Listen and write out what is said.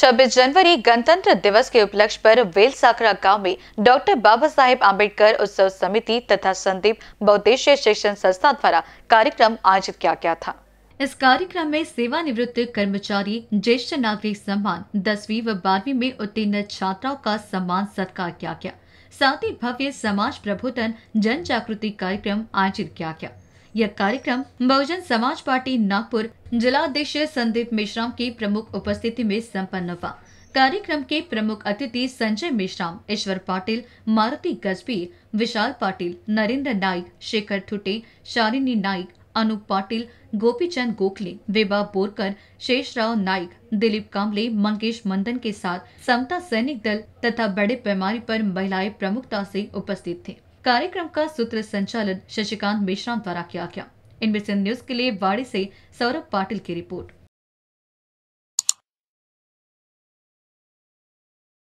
26 जनवरी गणतंत्र दिवस के उपलक्ष्य पर वेल साखरा गांव में डॉक्टर बाबा साहेब आम्बेडकर उत्सव समिति तथा संदीप बहुद्देशीय शिक्षण संस्था द्वारा कार्यक्रम आयोजित किया गया था इस कार्यक्रम में सेवानिवृत्त कर्मचारी ज्येष्ठ नागरिक सम्मान दसवीं व बारहवीं में उत्तीर्ण छात्राओं का सम्मान सत्कार किया गया साथ ही भव्य समाज प्रबोधन जन जागृति कार्यक्रम आयोजित किया गया यह कार्यक्रम बहुजन समाज पार्टी नागपुर जिलाध्यक्ष संदीप मिश्राम की प्रमुख उपस्थिति में सम्पन्न हुआ कार्यक्रम के प्रमुख अतिथि संजय मिश्राम ईश्वर पाटिल मारुति गजबी विशाल पाटिल नरेंद्र नाइक शेखर ठुटे शालिनी नाइक अनूप पाटिल गोपीचंद गोखले विभा बोरकर शेषराव नाइक दिलीप कामले मंगेश मंदन के साथ समता सैनिक दल तथा बड़े पैमाने पर महिलाएं प्रमुखता से उपस्थित थे कार्यक्रम का सूत्र संचालन शशिकांत मिश्रा द्वारा किया गया इनबीसी न्यूज के लिए वाड़ी से सौरभ पाटिल की रिपोर्ट